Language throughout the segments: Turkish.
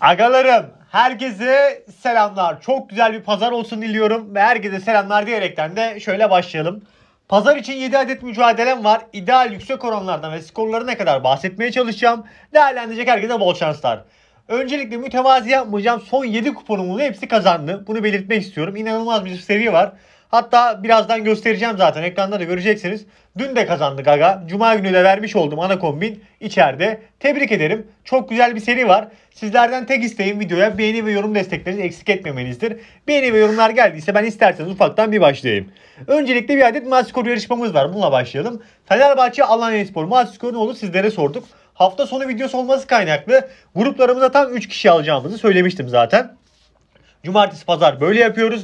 Agalarım herkese selamlar. Çok güzel bir pazar olsun diliyorum ve herkese selamlar diyerekten de şöyle başlayalım. Pazar için 7 adet mücadelem var. İdeal yüksek oranlardan ve skorları ne kadar bahsetmeye çalışacağım. Değerlendirecek herkese bol şanslar. Öncelikle mütevazi yapmayacağım. Son 7 kuponumun hepsi kazandı. Bunu belirtmek istiyorum. İnanılmaz bir seviye var. Hatta birazdan göstereceğim zaten ekranda da göreceksiniz. Dün de kazandı Gaga. Cuma günü de vermiş oldum ana kombin içeride. Tebrik ederim. Çok güzel bir seri var. Sizlerden tek isteğim videoya beğeni ve yorum desteklerinizi eksik etmemenizdir. Beğeni ve yorumlar geldiyse ben isterseniz ufaktan bir başlayayım. Öncelikle bir adet maç skoru yarışmamız var. Bununla başlayalım. Fenerbahçe Alanyaspor maç skoru ne olur sizlere sorduk. Hafta sonu videosu olması kaynaklı gruplarımıza tam 3 kişi alacağımızı söylemiştim zaten. Cumartesi pazar böyle yapıyoruz.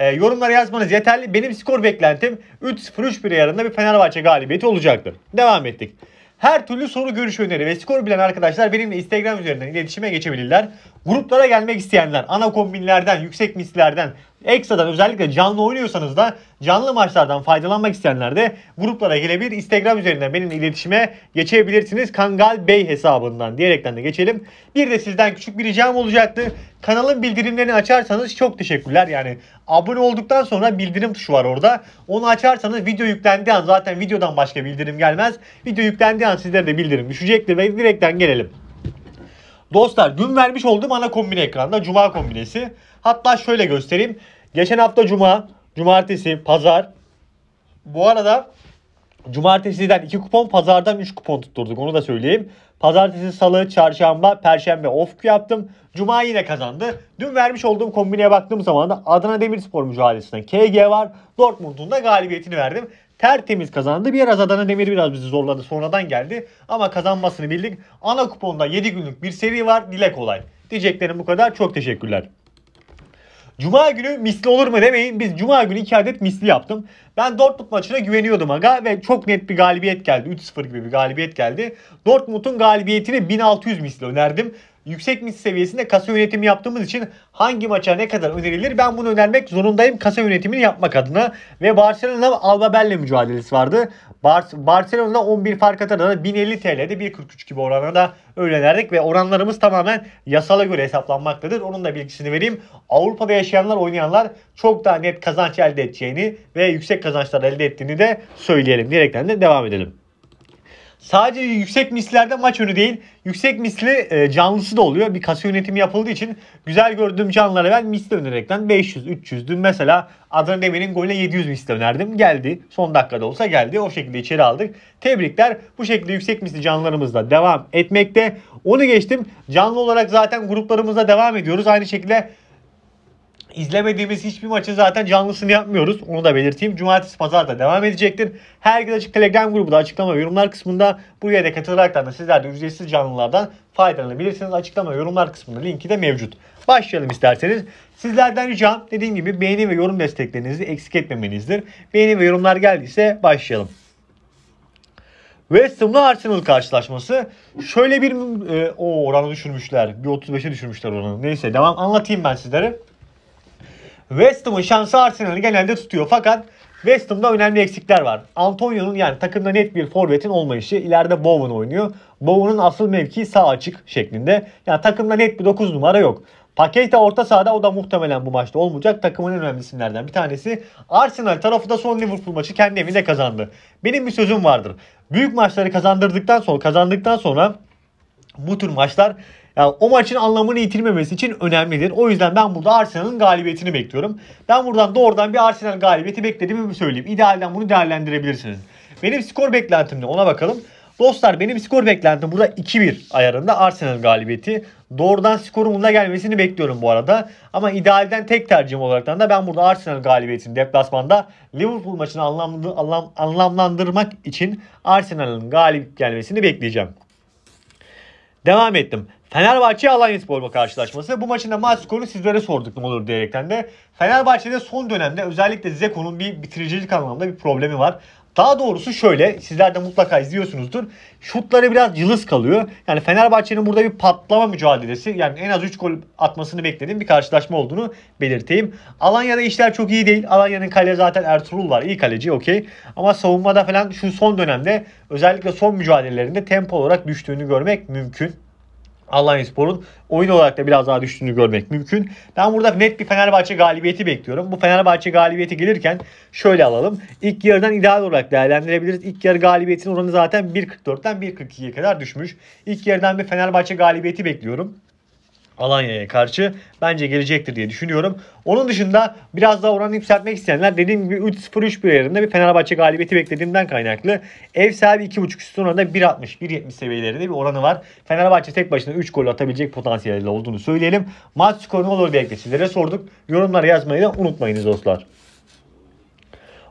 E, yorumlara yazmanız yeterli. Benim skor beklentim 3-0-3-1 yarında bir Fenerbahçe galibiyeti olacaktır. Devam ettik. Her türlü soru, görüş, öneri ve skor bilen arkadaşlar benimle Instagram üzerinden iletişime geçebilirler. Gruplara gelmek isteyenler, ana kombinlerden, yüksek mislerden, ekstradan özellikle canlı oynuyorsanız da canlı maçlardan faydalanmak isteyenler de gruplara gelebilir. Instagram üzerinden benimle iletişime geçebilirsiniz. Kangal Bey hesabından diyerekten de geçelim. Bir de sizden küçük bir ricam olacaktı. Kanalın bildirimlerini açarsanız çok teşekkürler. Yani abone olduktan sonra bildirim tuşu var orada. Onu açarsanız video yüklendiği an zaten videodan başka bildirim gelmez. Video yüklendiği an sizlere de bildirim düşecektir ve direkten gelelim. Dostlar gün vermiş oldum ana kombine ekranda Cuma kombinesi. Hatta şöyle göstereyim. Geçen hafta Cuma, Cumartesi, Pazar. Bu arada Cumartesiden 2 kupon, pazardan 3 kupon tutturduk. Onu da söyleyeyim. Pazartesi, salı, çarşamba, perşembe off yaptım. Cuma yine kazandı. Dün vermiş olduğum kombineye baktığım zaman da Adana Demirspor mücadelesinden KG var. Dortmund'un da galibiyetini verdim tertemiz kazandı. Biraz Adana Demir biraz bizi zorladı. Sonradan geldi. Ama kazanmasını bildik. Ana kuponda 7 günlük bir seri var. Dile kolay. Diyeceklerim bu kadar. Çok teşekkürler. Cuma günü misli olur mu demeyin. Biz Cuma günü 2 adet misli yaptım. Ben Dortmund maçına güveniyordum aga ve çok net bir galibiyet geldi. 3-0 gibi bir galibiyet geldi. Dortmund'un galibiyetini 1600 misli önerdim yüksek mis seviyesinde kasa yönetimi yaptığımız için hangi maça ne kadar önerilir ben bunu önermek zorundayım kasa yönetimini yapmak adına. Ve Barcelona Alba Berlin mücadelesi vardı. Bar Barcelona 11 fark atarak 1050 TL'de 1.43 gibi oranlarda öğrenerdik ve oranlarımız tamamen yasala göre hesaplanmaktadır. Onun da bilgisini vereyim. Avrupa'da yaşayanlar oynayanlar çok daha net kazanç elde edeceğini ve yüksek kazançlar elde ettiğini de söyleyelim. Direkten de devam edelim. Sadece yüksek mislerde maç önü değil, yüksek misli e, canlısı da oluyor. Bir kasa yönetimi yapıldığı için güzel gördüğüm canlılara ben misli önerekten 500, 300. Dün mesela Adana Demir'in golüne 700 misli önerdim. Geldi. Son dakikada olsa geldi. O şekilde içeri aldık. Tebrikler. Bu şekilde yüksek misli canlılarımızla devam etmekte. Onu geçtim. Canlı olarak zaten gruplarımızla devam ediyoruz. Aynı şekilde İzlemediğimiz hiçbir maçı zaten canlısını yapmıyoruz. Onu da belirteyim. Cumartesi pazar da devam edecektir. Her gün açık telegram grubu da açıklama yorumlar kısmında buraya da katılarak da sizler de ücretsiz canlılardan faydalanabilirsiniz. Açıklama yorumlar kısmında linki de mevcut. Başlayalım isterseniz. Sizlerden ricam dediğim gibi beğeni ve yorum desteklerinizi eksik etmemenizdir. Beğeni ve yorumlar geldiyse başlayalım. West Ham'la Arsenal karşılaşması. Şöyle bir e, o oranı düşürmüşler. Bir 35'e düşürmüşler oranı. Neyse devam anlatayım ben sizlere. West Ham'ın şansı Arsenal'ı genelde tutuyor. Fakat West Ham'da önemli eksikler var. Antonio'nun yani takımda net bir forvetin olmayışı. ileride Bowen oynuyor. Bowen'un asıl mevkii sağ açık şeklinde. Yani takımda net bir 9 numara yok. Paketa orta sahada o da muhtemelen bu maçta olmayacak. Takımın en önemli isimlerden bir tanesi. Arsenal tarafı da son Liverpool maçı kendi evinde kazandı. Benim bir sözüm vardır. Büyük maçları kazandırdıktan sonra kazandıktan sonra bu tür maçlar yani o maçın anlamını yitirmemesi için önemlidir. O yüzden ben burada Arsenal'ın galibiyetini bekliyorum. Ben buradan doğrudan bir Arsenal galibiyeti beklediğimi söyleyeyim. İdealden bunu değerlendirebilirsiniz. Benim skor beklentim ne? Ona bakalım. Dostlar benim skor beklentim burada 2-1 ayarında Arsenal galibiyeti. Doğrudan skorun bunda gelmesini bekliyorum bu arada. Ama idealden tek tercihim olarak da ben burada Arsenal galibiyetini deplasmanda Liverpool maçını anlamlı, anlam, anlamlandırmak için Arsenal'ın galip gelmesini bekleyeceğim. Devam ettim. Fenerbahçe Alanya Spor karşılaşması. Bu maçın da maç skorunu sizlere sorduk ne olur diyerekten de. Fenerbahçe'de son dönemde özellikle Zeko'nun bir bitiricilik anlamında bir problemi var. Daha doğrusu şöyle sizler de mutlaka izliyorsunuzdur. Şutları biraz cılız kalıyor. Yani Fenerbahçe'nin burada bir patlama mücadelesi yani en az 3 gol atmasını beklediğim bir karşılaşma olduğunu belirteyim. Alanya'da işler çok iyi değil. Alanya'nın kale zaten Ertuğrul var. iyi kaleci okey. Ama savunmada falan şu son dönemde özellikle son mücadelelerinde tempo olarak düştüğünü görmek mümkün. Alanya oyun olarak da biraz daha düştüğünü görmek mümkün. Ben burada net bir Fenerbahçe galibiyeti bekliyorum. Bu Fenerbahçe galibiyeti gelirken şöyle alalım. İlk yarıdan ideal olarak değerlendirebiliriz. İlk yarı galibiyetin oranı zaten 1.44'ten 1.42'ye kadar düşmüş. İlk yarıdan bir Fenerbahçe galibiyeti bekliyorum. Alanya'ya karşı bence gelecektir diye düşünüyorum. Onun dışında biraz daha oranı yükseltmek isteyenler dediğim gibi 3-0-3 1 yerinde bir Fenerbahçe galibiyeti beklediğimden kaynaklı. Ev sahibi 2.5 üstü oranında 1.60-1.70 seviyelerinde bir oranı var. Fenerbahçe tek başına 3 gol atabilecek potansiyelde olduğunu söyleyelim. Maç skoru ne olur diye sizlere sorduk. Yorumlara yazmayı da unutmayınız dostlar.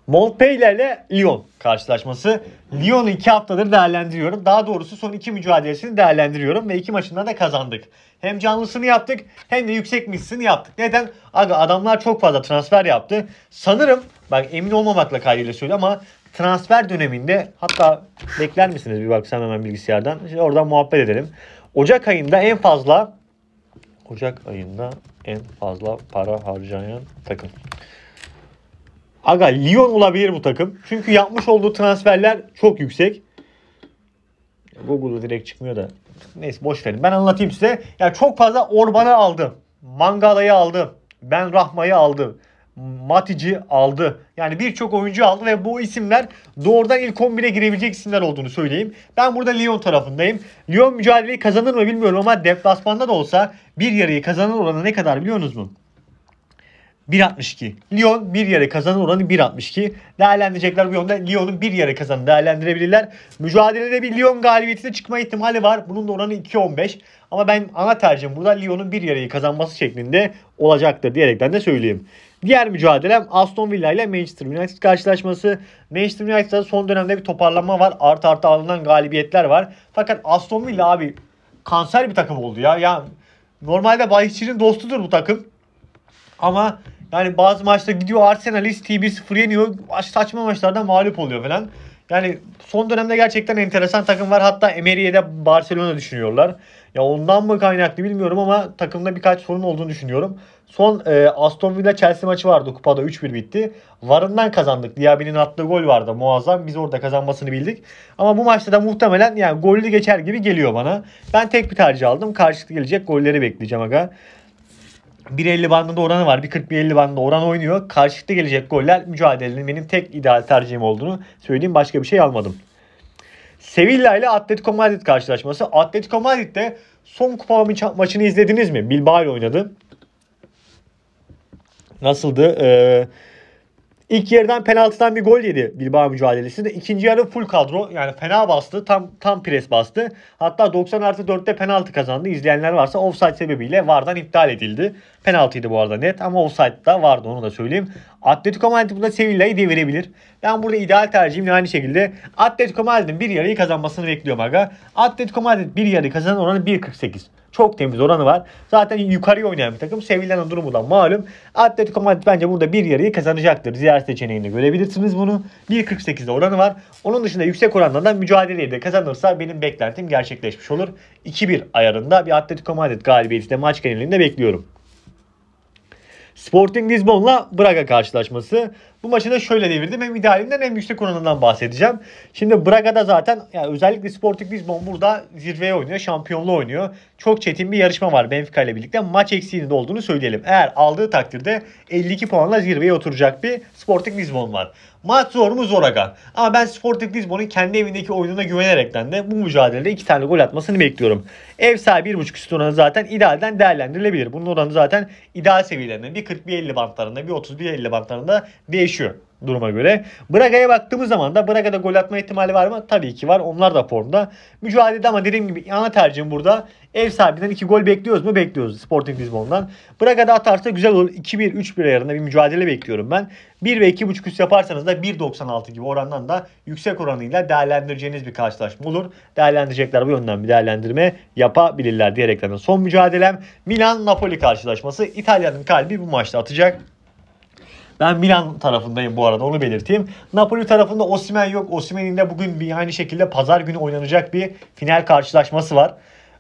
Montpellier ile Lyon karşılaşması. Lyon'u iki haftadır değerlendiriyorum. Daha doğrusu son iki mücadelesini değerlendiriyorum ve iki maçında da kazandık. Hem canlısını yaptık hem de yüksek mislisini yaptık. Neden? Aga adamlar çok fazla transfer yaptı. Sanırım bak emin olmamakla kaydıyla söylüyorum ama transfer döneminde hatta bekler misiniz bir baksam hemen bilgisayardan. Şimdi oradan muhabbet edelim. Ocak ayında en fazla Ocak ayında en fazla para harcayan takım. Aga Lyon olabilir bu takım. Çünkü yapmış olduğu transferler çok yüksek. Google'da direkt çıkmıyor da. Neyse boş verin. Ben anlatayım size. Ya yani çok fazla Orban'ı aldı. Mangala'yı aldı. Ben Rahma'yı aldı. Matic'i aldı. Yani birçok oyuncu aldı ve bu isimler doğrudan ilk 11'e girebilecek isimler olduğunu söyleyeyim. Ben burada Lyon tarafındayım. Lyon mücadeleyi kazanır mı bilmiyorum ama deplasmanda da olsa bir yarıyı kazanır oranı ne kadar biliyorsunuz mu? 1.62. Lyon bir yere kazanın oranı 1.62. Değerlendirecekler bu yönde. Lyon'un bir yere kazanı değerlendirebilirler. Mücadelede bir Lyon galibiyetine çıkma ihtimali var. Bunun da oranı 2.15. Ama ben ana tercihim burada Lyon'un bir yereyi kazanması şeklinde olacaktır diyerekten de söyleyeyim. Diğer mücadelem Aston Villa ile Manchester United karşılaşması. Manchester United'da son dönemde bir toparlanma var. Art arta alınan galibiyetler var. Fakat Aston Villa abi kanser bir takım oldu ya. Ya normalde Bayişçi'nin dostudur bu takım. Ama yani bazı maçta gidiyor Arsenal, Steve'i 0 yeniyor. Saçma maçlarda mağlup oluyor falan. Yani son dönemde gerçekten enteresan takım var. Hatta Emery'e de Barcelona düşünüyorlar. Ya ondan mı kaynaklı bilmiyorum ama takımda birkaç sorun olduğunu düşünüyorum. Son e, Aston Villa Chelsea maçı vardı. Kupada 3-1 bitti. Varından kazandık. Diaby'nin attığı gol vardı muazzam. Biz orada kazanmasını bildik. Ama bu maçta da muhtemelen yani gollü geçer gibi geliyor bana. Ben tek bir tercih aldım. Karşılıklı gelecek golleri bekleyeceğim aga. 1.50 bandında oranı var. 1.40-1.50 bandında oran oynuyor. Karşılıklı gelecek goller mücadelenin benim tek ideal tercihim olduğunu söyleyeyim. Başka bir şey almadım. Sevilla ile Atletico Madrid karşılaşması. Atletico Madrid'de son kupa maçını izlediniz mi? Bilbao ile oynadı. Nasıldı? Ee, İlk yerden penaltıdan bir gol yedi Bilbao mücadelesinde. İkinci yarı full kadro yani fena bastı. Tam tam pres bastı. Hatta 90 artı 4'te penaltı kazandı. İzleyenler varsa offside sebebiyle VAR'dan iptal edildi. Penaltıydı bu arada net ama offside da vardı onu da söyleyeyim. Atletico Madrid burada Sevilla'yı devirebilir. Ben burada ideal tercihim aynı şekilde Atletico Madrid'in bir yarıyı kazanmasını bekliyorum aga. Atletico Madrid bir yarı kazanan oranı 1.48. Çok temiz oranı var. Zaten yukarıya oynayan bir takım. Sevilla'nın durumu da malum. Atletico Madrid bence burada bir yarıyı kazanacaktır. Diğer seçeneğinde görebilirsiniz bunu. 1.48'de oranı var. Onun dışında yüksek oranlardan mücadeleyi de kazanırsa benim beklentim gerçekleşmiş olur. 2-1 ayarında bir Atletico Madrid galibiyeti maç genelinde bekliyorum. Sporting Lisbon'la Braga karşılaşması. Bu maçı da şöyle devirdim. Hem idealinden hem yüksek oranından bahsedeceğim. Şimdi Braga'da zaten yani özellikle Sporting Lisbon burada zirveye oynuyor. Şampiyonluğu oynuyor. Çok çetin bir yarışma var Benfica ile birlikte. Maç eksiğinin de olduğunu söyleyelim. Eğer aldığı takdirde 52 puanla zirveye oturacak bir Sporting Lisbon var. Maç zor mu zor aga. Ama ben Sporting Lisbon'un kendi evindeki oyununa güvenerekten de bu mücadelede 2 tane gol atmasını bekliyorum. Ev sahibi 1.5 üstü oranı zaten idealden değerlendirilebilir. Bunun oranı zaten ideal seviyelerinde. Bir 41 50 bantlarında, bir 31 50 bantlarında değişiyor değişiyor duruma göre. Braga'ya baktığımız zaman da Braga'da gol atma ihtimali var mı? Tabii ki var. Onlar da formda. Mücadele ama dediğim gibi ana tercihim burada. Ev sahibinden iki gol bekliyoruz mu? Bekliyoruz Sporting Lisbon'dan. Braga'da atarsa güzel olur. 2-1, 3-1 ayarında bir mücadele bekliyorum ben. 1 ve 2.5 üst yaparsanız da 1.96 gibi orandan da yüksek oranıyla değerlendireceğiniz bir karşılaşma olur. Değerlendirecekler bu yönden bir değerlendirme yapabilirler diyerekten son mücadelem Milan-Napoli karşılaşması. İtalya'nın kalbi bu maçta atacak. Ben Milan tarafındayım bu arada onu belirteyim. Napoli tarafında Osimen yok. Osimen'in de bugün bir aynı şekilde pazar günü oynanacak bir final karşılaşması var.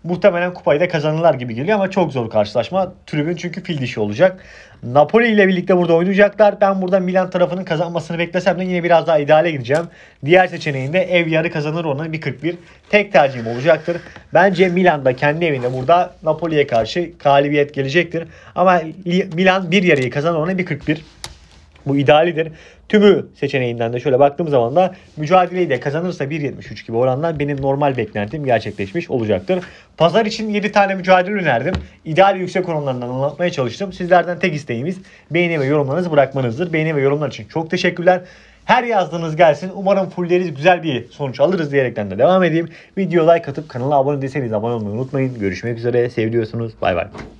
Muhtemelen kupayı da kazanırlar gibi geliyor ama çok zor karşılaşma. Tribün çünkü fil dişi olacak. Napoli ile birlikte burada oynayacaklar. Ben burada Milan tarafının kazanmasını beklesem de yine biraz daha ideale gideceğim. Diğer seçeneğinde ev yarı kazanır ona 1.41. Tek tercihim olacaktır. Bence Milan da kendi evinde burada Napoli'ye karşı galibiyet gelecektir. Ama Milan bir yarıyı kazanır ona 1.41. Bu idealidir. Tümü seçeneğinden de şöyle baktığım zaman da mücadeleyi de kazanırsa 1.73 gibi orandan benim normal beklentim gerçekleşmiş olacaktır. Pazar için 7 tane mücadele önerdim. İdeal yüksek oranlarından anlatmaya çalıştım. Sizlerden tek isteğimiz beğeni ve yorumlarınızı bırakmanızdır. Beğeni ve yorumlar için çok teşekkürler. Her yazdığınız gelsin. Umarım fulleriz güzel bir sonuç alırız diyerekten de devam edeyim. Video like atıp kanala abone değilseniz abone olmayı unutmayın. Görüşmek üzere. Seviyorsunuz. Bay bay.